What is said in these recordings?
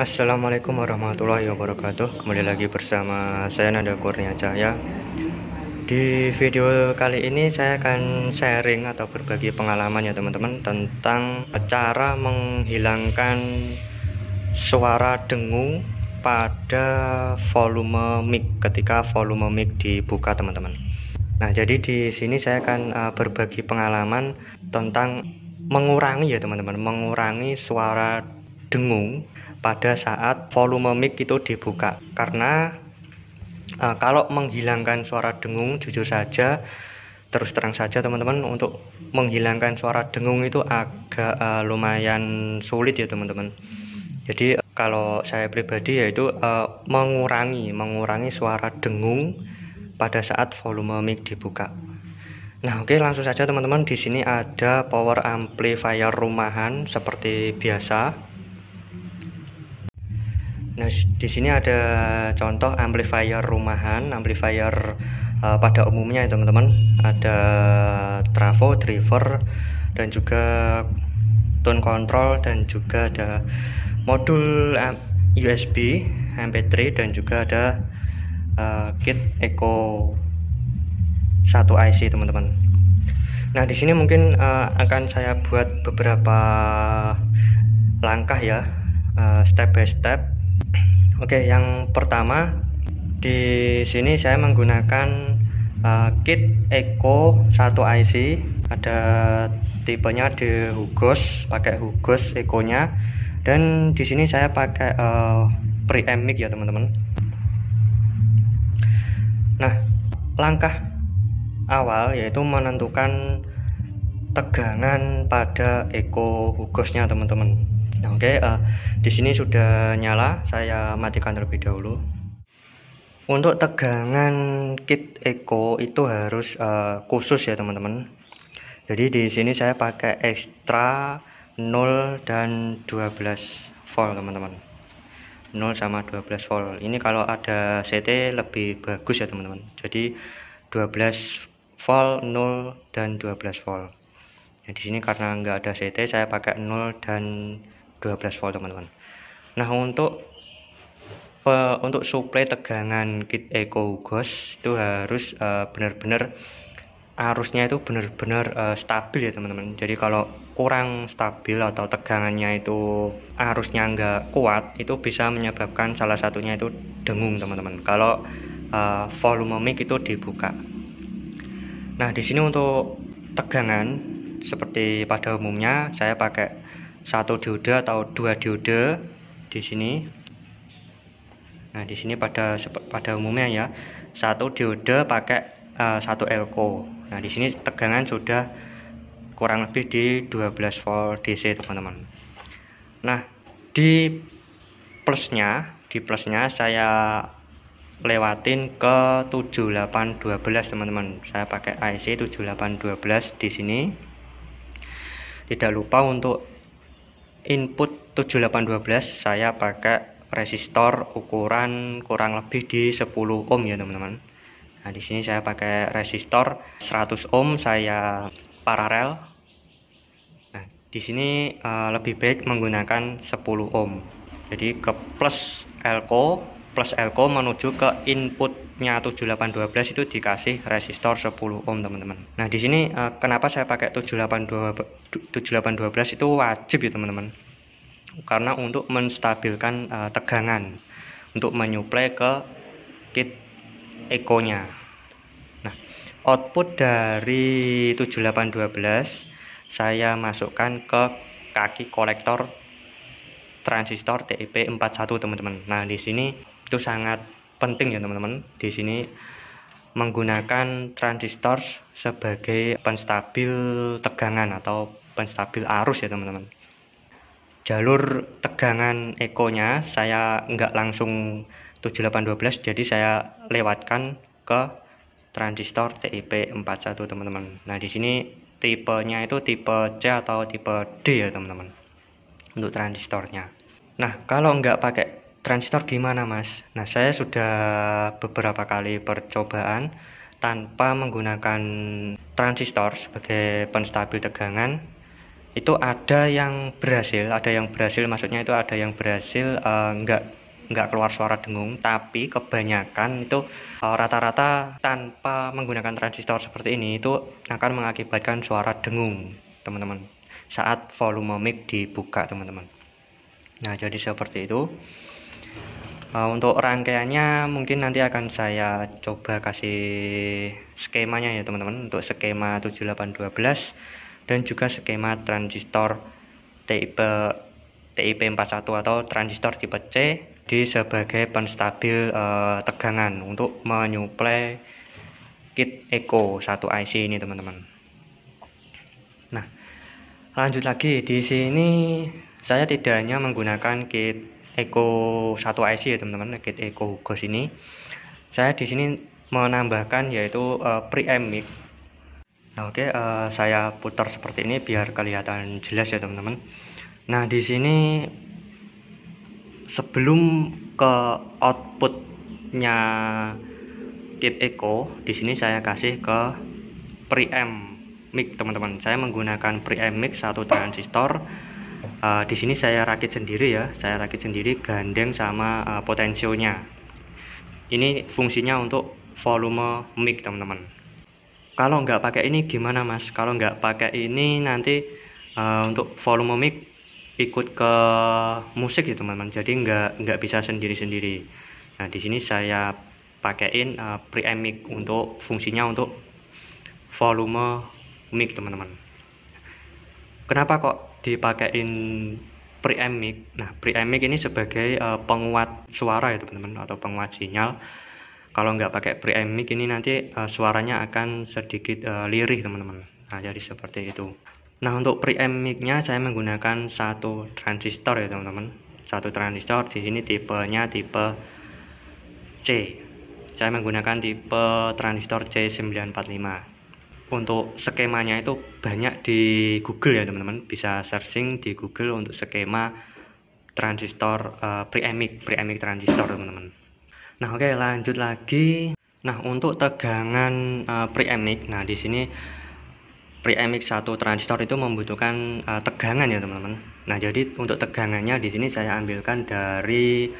Assalamualaikum warahmatullahi wabarakatuh Kembali lagi bersama saya Nanda Kurnia Cahaya Di video kali ini saya akan sharing atau berbagi pengalaman ya teman-teman Tentang cara menghilangkan suara dengung pada volume mic ketika volume mic dibuka teman-teman Nah jadi di sini saya akan eh, berbagi pengalaman tentang mengurangi ya teman-teman mengurangi suara dengung pada saat volume mic itu dibuka karena uh, kalau menghilangkan suara dengung jujur saja terus terang saja teman-teman untuk menghilangkan suara dengung itu agak uh, lumayan sulit ya teman-teman jadi kalau saya pribadi yaitu uh, mengurangi mengurangi suara dengung pada saat volume mic dibuka nah oke okay, langsung saja teman-teman di sini ada power amplifier rumahan seperti biasa Nah, di sini ada contoh amplifier rumahan, amplifier uh, pada umumnya ya teman-teman. Ada trafo, driver, dan juga tone control dan juga ada modul eh, USB, MP3 dan juga ada uh, kit Eco 1 IC teman-teman. Nah, di sini mungkin uh, akan saya buat beberapa langkah ya, uh, step by step Oke, yang pertama di sini saya menggunakan uh, kit Eco 1 IC. Ada tipenya di Hugos, pakai Hugos Eco-nya. Dan di sini saya pakai uh, eh, preamp mic ya, teman-teman. Nah, langkah awal yaitu menentukan tegangan pada eco hugosnya teman-teman oke, okay, uh, eh, di sini sudah nyala, saya matikan terlebih dahulu. Untuk tegangan kit Eco itu harus uh, khusus ya, teman-teman. Jadi di sini saya pakai ekstra 0 dan 12 volt, teman-teman. 0 sama 12 volt. Ini kalau ada CT lebih bagus ya, teman-teman. Jadi 12 volt 0 dan 12 volt nah, di sini karena nggak ada CT saya pakai 0 dan 12 volt teman-teman nah untuk eh, untuk suplai tegangan kit eco ghost itu harus benar eh, benar-benar arusnya itu benar-benar uh, stabil ya teman-teman jadi kalau kurang stabil atau tegangannya itu arusnya nggak kuat itu bisa menyebabkan salah satunya itu dengung teman-teman kalau uh, volume mic itu dibuka nah di sini untuk tegangan seperti pada umumnya saya pakai satu diode atau dua diode di sini nah di sini pada pada umumnya ya satu diode pakai uh, satu elko nah di sini tegangan sudah kurang lebih di 12 volt DC teman-teman nah di plusnya di plusnya saya lewatin ke 7812 teman-teman saya pakai IC 7812 di sini tidak lupa untuk input 7812 saya pakai resistor ukuran kurang lebih di 10 ohm ya teman-teman nah di sini saya pakai resistor 100 ohm saya paralel nah di sini uh, lebih baik menggunakan 10 ohm jadi ke plus elko plus elko menuju ke inputnya 7812 itu dikasih resistor 10 ohm teman-teman nah di sini uh, kenapa saya pakai 7812 itu wajib ya teman-teman karena untuk menstabilkan uh, tegangan untuk menyuplai ke kit ekonya nah output dari 7812 saya masukkan ke kaki kolektor transistor TIP41 teman-teman. Nah, di sini itu sangat penting ya teman-teman di sini menggunakan transistor sebagai penstabil tegangan atau penstabil arus ya teman-teman jalur tegangan ekonya saya nggak langsung 7812 jadi saya lewatkan ke transistor TIP41 teman-teman nah di sini tipenya itu tipe C atau tipe D ya teman-teman untuk transistornya nah kalau nggak pakai transistor gimana mas? Nah saya sudah beberapa kali percobaan tanpa menggunakan transistor sebagai penstabil tegangan itu ada yang berhasil, ada yang berhasil maksudnya itu ada yang berhasil uh, nggak nggak keluar suara dengung tapi kebanyakan itu eh, rata-rata tanpa menggunakan transistor seperti ini itu akan mengakibatkan suara dengung teman-teman saat volume mic dibuka teman-teman nah jadi seperti itu uh, untuk rangkaiannya mungkin nanti akan saya coba kasih skemanya ya teman-teman untuk skema 7812 dan juga skema transistor tipe TIP41 atau transistor tipe C di sebagai penstabil uh, tegangan untuk menyuplai kit Eco 1 IC ini teman-teman nah lanjut lagi di sini saya tidak hanya menggunakan kit Eco 1 IC ya teman-teman kit Eco Hugos ini saya di sini menambahkan yaitu uh, preamp mic nah oke okay, uh, eh, saya putar seperti ini biar kelihatan jelas ya teman-teman nah di sini sebelum ke outputnya kit Eco di sini saya kasih ke preamp mic teman-teman saya menggunakan preamp mic satu transistor uh, di sini saya rakit sendiri ya saya rakit sendiri gandeng sama uh, potensionya ini fungsinya untuk volume mic teman-teman kalau nggak pakai ini gimana mas kalau nggak pakai ini nanti uh, untuk volume mic ikut ke musik ya teman-teman jadi nggak nggak bisa sendiri-sendiri nah di sini saya pakaiin uh, preamp mic untuk fungsinya untuk volume mic teman-teman kenapa kok dipakein preamp mic. Nah, preamp mic ini sebagai uh, penguat suara ya teman-teman atau penguat sinyal. Kalau nggak pakai preamp mic ini nanti uh, suaranya akan sedikit uh, lirih teman-teman. Nah, jadi seperti itu. Nah, untuk preamp mic-nya saya menggunakan satu transistor ya teman-teman. Satu transistor di sini tipenya tipe C. Saya menggunakan tipe transistor C945 untuk skemanya itu banyak di Google ya teman-teman bisa searching di Google untuk skema transistor uh, preamic preamic transistor teman-teman nah oke okay, lanjut lagi nah untuk tegangan uh, preamic nah di sini preamic satu transistor itu membutuhkan uh, tegangan ya teman-teman. Nah jadi untuk tegangannya di sini saya ambilkan dari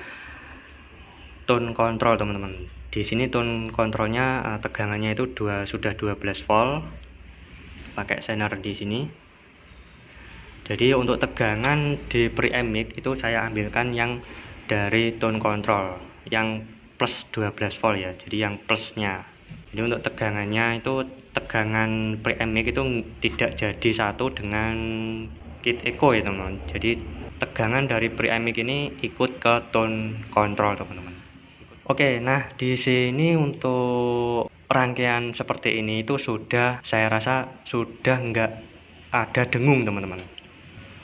tone control teman-teman di sini tone kontrolnya eh, tegangannya itu dua, sudah 12 volt pakai senar di sini jadi untuk tegangan di pre itu saya ambilkan yang dari tone control yang plus 12 volt ya jadi yang plusnya jadi untuk tegangannya itu tegangan pre itu tidak jadi satu dengan kit echo ya teman-teman jadi tegangan dari pre ini ikut ke tone control teman-teman Oke, nah di sini untuk rangkaian seperti ini itu sudah saya rasa sudah nggak ada dengung teman-teman.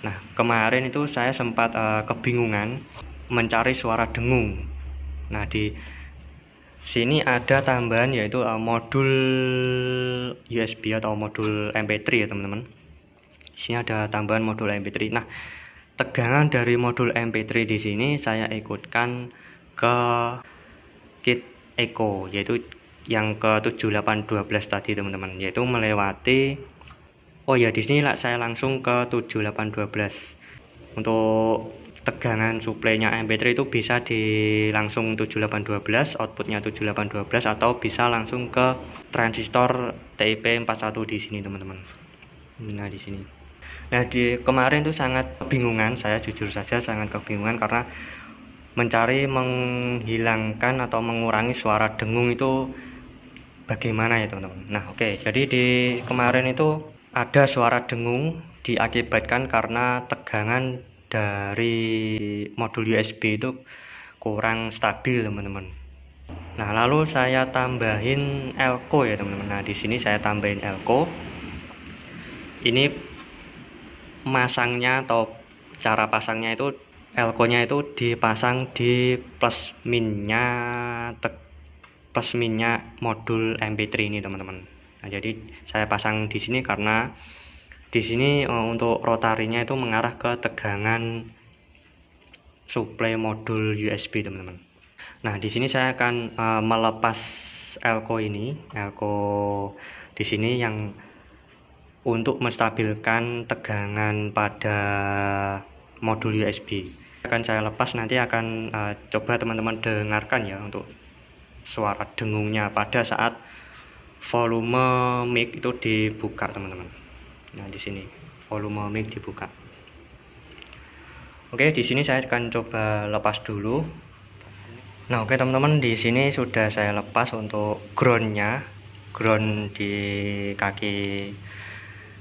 Nah kemarin itu saya sempat uh, kebingungan mencari suara dengung. Nah di sini ada tambahan yaitu uh, modul USB atau modul MP3 ya teman-teman. Di sini ada tambahan modul MP3. Nah tegangan dari modul MP3 di sini saya ikutkan ke kit eco yaitu yang ke 7812 tadi teman-teman yaitu melewati oh ya di sini lah saya langsung ke 7812 untuk tegangan suplainya MP3 itu bisa di langsung 7812 outputnya 7812 atau bisa langsung ke transistor TIP41 di sini teman-teman nah di sini nah di kemarin tuh sangat kebingungan saya jujur saja sangat kebingungan karena mencari menghilangkan atau mengurangi suara dengung itu bagaimana ya teman-teman nah oke okay. jadi di kemarin itu ada suara dengung diakibatkan karena tegangan dari modul USB itu kurang stabil teman-teman nah lalu saya tambahin elko ya teman-teman nah di sini saya tambahin elko ini masangnya atau cara pasangnya itu elko nya itu dipasang di plus minnya tek, plus minnya modul mp3 ini teman-teman nah jadi saya pasang di sini karena di sini eh, untuk rotarinya itu mengarah ke tegangan suplai modul USB teman-teman nah di sini saya akan e, melepas elko ini elko di sini yang untuk menstabilkan tegangan pada modul USB akan saya lepas nanti akan uh, coba teman-teman dengarkan ya untuk suara dengungnya pada saat volume mic itu dibuka teman-teman nah di sini volume mic dibuka oke di sini saya akan coba lepas dulu nah oke teman-teman di sini sudah saya lepas untuk groundnya ground di kaki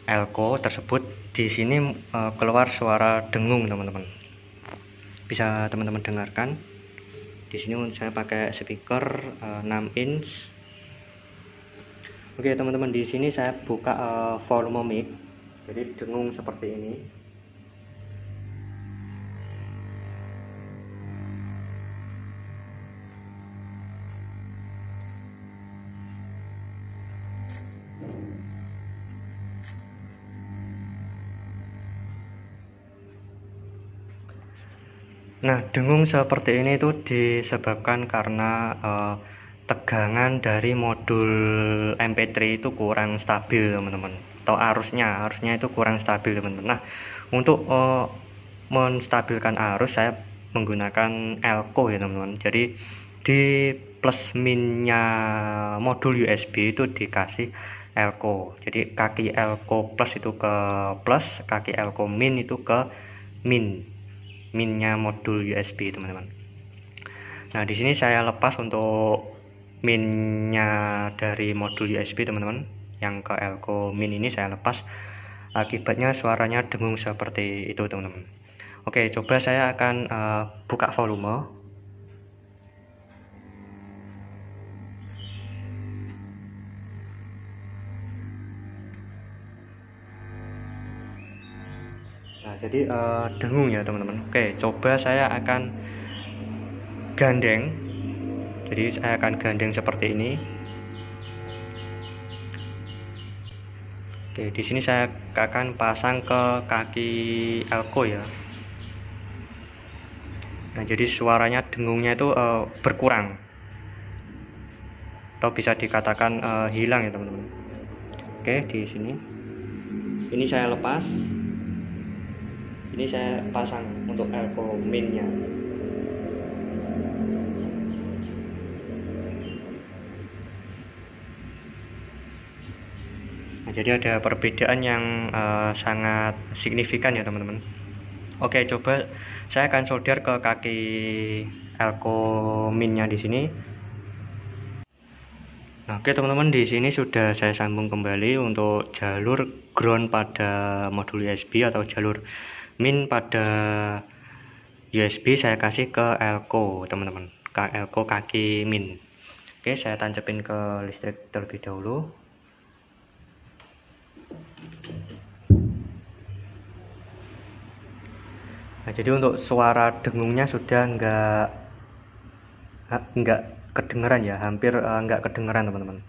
elko tersebut di sini uh, keluar suara dengung teman-teman bisa teman-teman dengarkan di sini saya pakai speaker uh, eh, 6 inch oke teman-teman di sini saya buka uh, volume mic jadi dengung seperti ini Nah, dengung seperti ini itu disebabkan karena uh, tegangan dari modul MP3 itu kurang stabil, teman-teman. Atau arusnya, arusnya itu kurang stabil, teman-teman. Nah, untuk uh, menstabilkan arus saya menggunakan elko ya, teman-teman. Jadi di plus minnya modul USB itu dikasih elko. Jadi kaki elko plus itu ke plus, kaki elko min itu ke min minnya modul USB teman-teman nah di sini saya lepas untuk minnya dari modul USB teman-teman yang ke Elko min ini saya lepas akibatnya suaranya dengung seperti itu teman-teman oke coba saya akan uh, buka volume jadi uh, dengung ya teman-teman oke coba saya akan gandeng jadi saya akan gandeng seperti ini oke di sini saya akan pasang ke kaki elko ya nah jadi suaranya dengungnya itu uh, berkurang atau bisa dikatakan uh, hilang ya teman-teman oke di sini ini saya lepas ini saya pasang untuk elbow minnya nah, jadi ada perbedaan yang uh, sangat signifikan ya teman-teman oke coba saya akan solder ke kaki elko minnya di sini nah, oke teman-teman di sini sudah saya sambung kembali untuk jalur ground pada modul USB atau jalur min pada USB saya kasih ke elko teman-teman ke elko kaki min oke saya tancepin ke listrik terlebih dahulu nah jadi untuk suara dengungnya sudah enggak enggak kedengeran ya hampir enggak eh, kedengeran teman-teman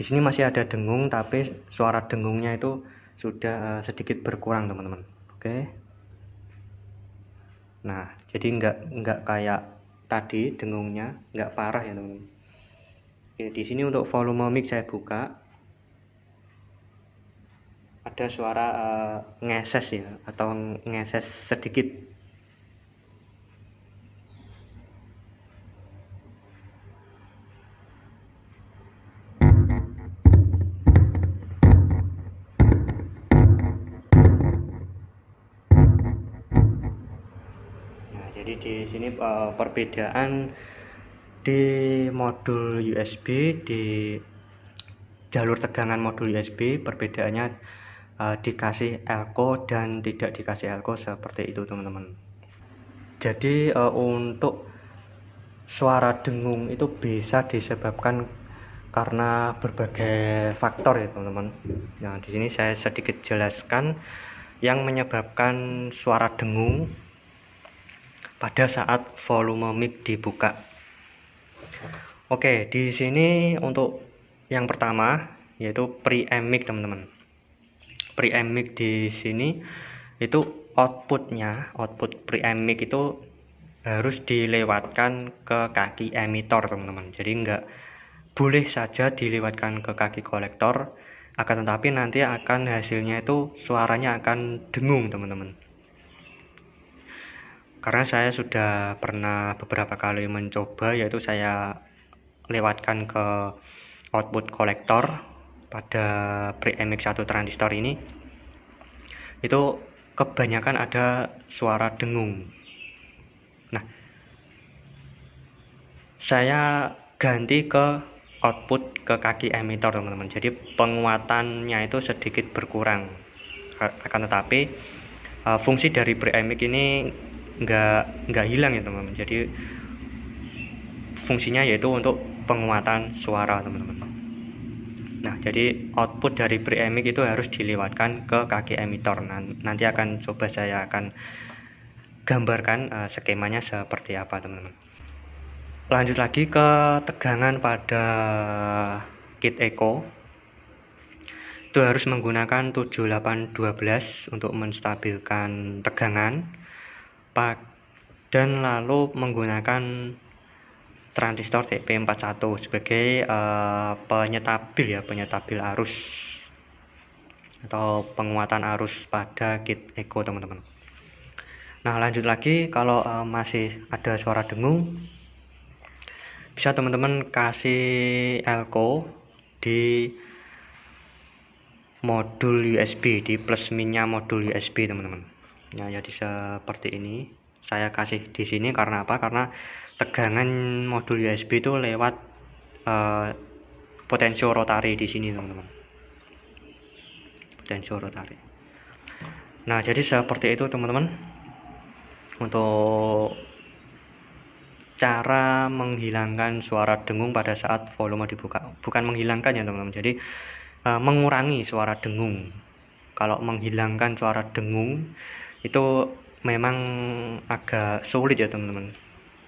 di sini masih ada dengung tapi suara dengungnya itu sudah eh, sedikit berkurang teman-teman oke nah jadi nggak nggak kayak tadi dengungnya nggak parah ya teman-teman oke di sini untuk volume mic saya buka ada suara uh, ngeses ya atau ngeses sedikit di sini uh, perbedaan di modul USB di jalur tegangan modul USB perbedaannya uh, dikasih elko dan tidak dikasih elko seperti itu teman-teman jadi uh, untuk suara dengung itu bisa disebabkan karena berbagai faktor ya teman-teman nah di sini saya sedikit jelaskan yang menyebabkan suara dengung pada saat volume mic dibuka. Oke, di sini untuk yang pertama yaitu pre mic, teman-teman. pre mic di sini itu outputnya, output pre mic itu harus dilewatkan ke kaki emitor, teman-teman. Jadi nggak boleh saja dilewatkan ke kaki kolektor, akan tetapi nanti akan hasilnya itu suaranya akan dengung, teman-teman karena saya sudah pernah beberapa kali mencoba yaitu saya lewatkan ke output kolektor pada pre MX1 transistor ini itu kebanyakan ada suara dengung nah saya ganti ke output ke kaki emitor teman-teman jadi penguatannya itu sedikit berkurang akan tetapi eh, fungsi dari pre pre-mx ini nggak nggak hilang ya teman-teman jadi fungsinya yaitu untuk penguatan suara teman-teman nah jadi output dari preemic itu harus dilewatkan ke kaki emitor nanti akan coba saya akan gambarkan uh, skemanya seperti apa teman-teman lanjut lagi ke tegangan pada kit echo itu harus menggunakan 7812 untuk menstabilkan tegangan tepat dan lalu menggunakan transistor TP41 sebagai uh, penyetabil ya penyetabil arus atau penguatan arus pada kit Eko teman-teman nah lanjut lagi kalau uh, masih ada suara dengung bisa teman-teman kasih elko di modul USB di plus minnya modul USB teman-teman nah jadi ya, seperti ini saya kasih di sini karena apa karena tegangan modul USB itu lewat uh, eh, potensio rotari di sini teman-teman potensio rotari nah jadi seperti itu teman-teman untuk cara menghilangkan suara dengung pada saat volume dibuka bukan menghilangkan ya teman-teman jadi uh, mengurangi suara dengung kalau menghilangkan suara dengung itu memang agak sulit ya teman-teman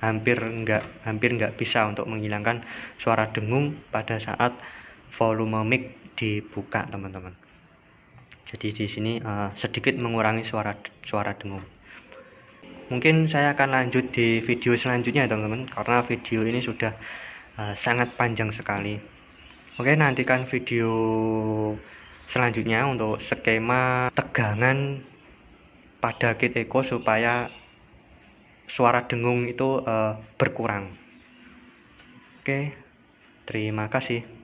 hampir nggak hampir nggak bisa untuk menghilangkan suara dengung pada saat volume mic dibuka teman-teman jadi di sini uh, sedikit mengurangi suara suara dengung mungkin saya akan lanjut di video selanjutnya teman-teman karena video ini sudah uh, sangat panjang sekali oke nantikan video selanjutnya untuk skema tegangan pada echo supaya suara dengung itu uh, berkurang. Oke, terima kasih.